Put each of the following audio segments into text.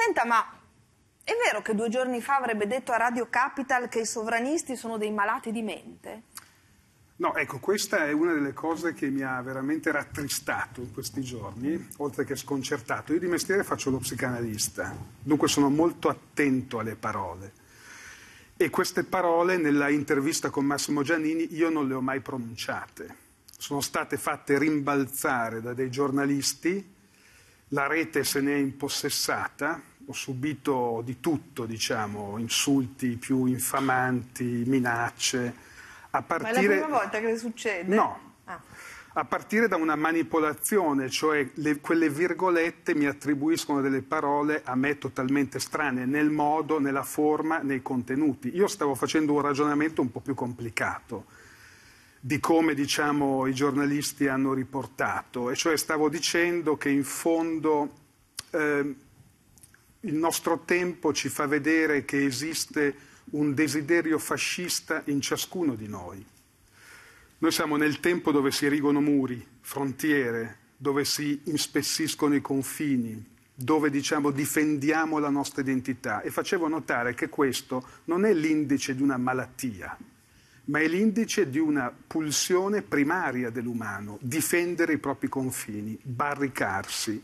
Senta, ma è vero che due giorni fa avrebbe detto a Radio Capital che i sovranisti sono dei malati di mente? No, ecco, questa è una delle cose che mi ha veramente rattristato in questi giorni, oltre che sconcertato. Io di mestiere faccio lo psicanalista, dunque sono molto attento alle parole. E queste parole nella intervista con Massimo Giannini io non le ho mai pronunciate. Sono state fatte rimbalzare da dei giornalisti la rete se ne è impossessata, ho subito di tutto, diciamo, insulti più infamanti, minacce. A partire... Ma è la prima volta che succede? No. Ah. A partire da una manipolazione, cioè le, quelle virgolette mi attribuiscono delle parole a me totalmente strane, nel modo, nella forma, nei contenuti. Io stavo facendo un ragionamento un po' più complicato di come diciamo, i giornalisti hanno riportato, e cioè stavo dicendo che in fondo eh, il nostro tempo ci fa vedere che esiste un desiderio fascista in ciascuno di noi. Noi siamo nel tempo dove si erigono muri, frontiere, dove si inspessiscono i confini, dove diciamo difendiamo la nostra identità e facevo notare che questo non è l'indice di una malattia, ma è l'indice di una pulsione primaria dell'umano, difendere i propri confini, barricarsi.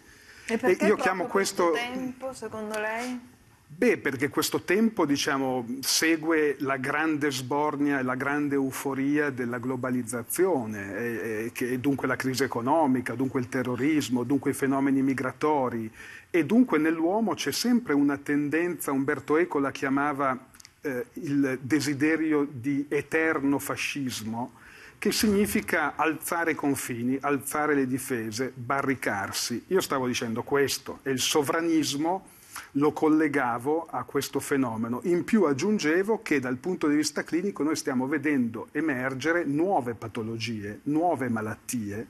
E perché e io chiamo questo, tempo, secondo lei? Beh, perché questo tempo diciamo, segue la grande sbornia e la grande euforia della globalizzazione, e, e, e, dunque la crisi economica, dunque il terrorismo, dunque i fenomeni migratori. E dunque nell'uomo c'è sempre una tendenza, Umberto Eco la chiamava eh, il desiderio di eterno fascismo, che significa alzare i confini, alzare le difese, barricarsi. Io stavo dicendo questo, e il sovranismo lo collegavo a questo fenomeno. In più aggiungevo che dal punto di vista clinico noi stiamo vedendo emergere nuove patologie, nuove malattie,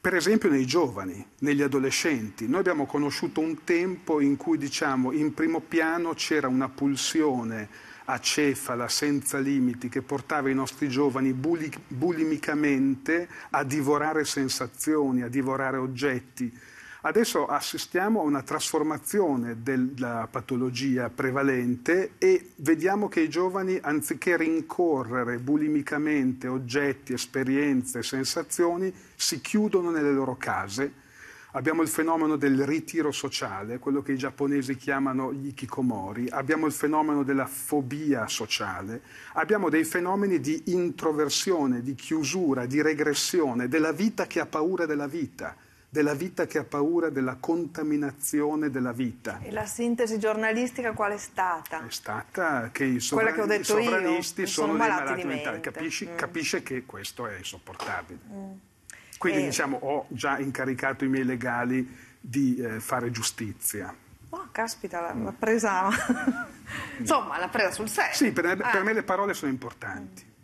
per esempio nei giovani, negli adolescenti. Noi abbiamo conosciuto un tempo in cui diciamo in primo piano c'era una pulsione acefala, senza limiti, che portava i nostri giovani buli bulimicamente a divorare sensazioni, a divorare oggetti. Adesso assistiamo a una trasformazione della patologia prevalente e vediamo che i giovani, anziché rincorrere bulimicamente oggetti, esperienze, sensazioni, si chiudono nelle loro case abbiamo il fenomeno del ritiro sociale, quello che i giapponesi chiamano gli ikikomori, abbiamo il fenomeno della fobia sociale, abbiamo dei fenomeni di introversione, di chiusura, di regressione, della vita che ha paura della vita della vita che ha paura della contaminazione della vita. E la sintesi giornalistica qual è stata? È stata che i, sovran- che sovranisti io, sono, sono dei malati, malati mentali. Capisci, mm. Capisce che questo è insopportabile. Mm. Quindi eh. diciamo ho già incaricato i miei legali di eh, fare giustizia. Oh, caspita, l'ha presa... Insomma, l'ha presa sul serio. Sì, per me, per ah. me le parole sono importanti.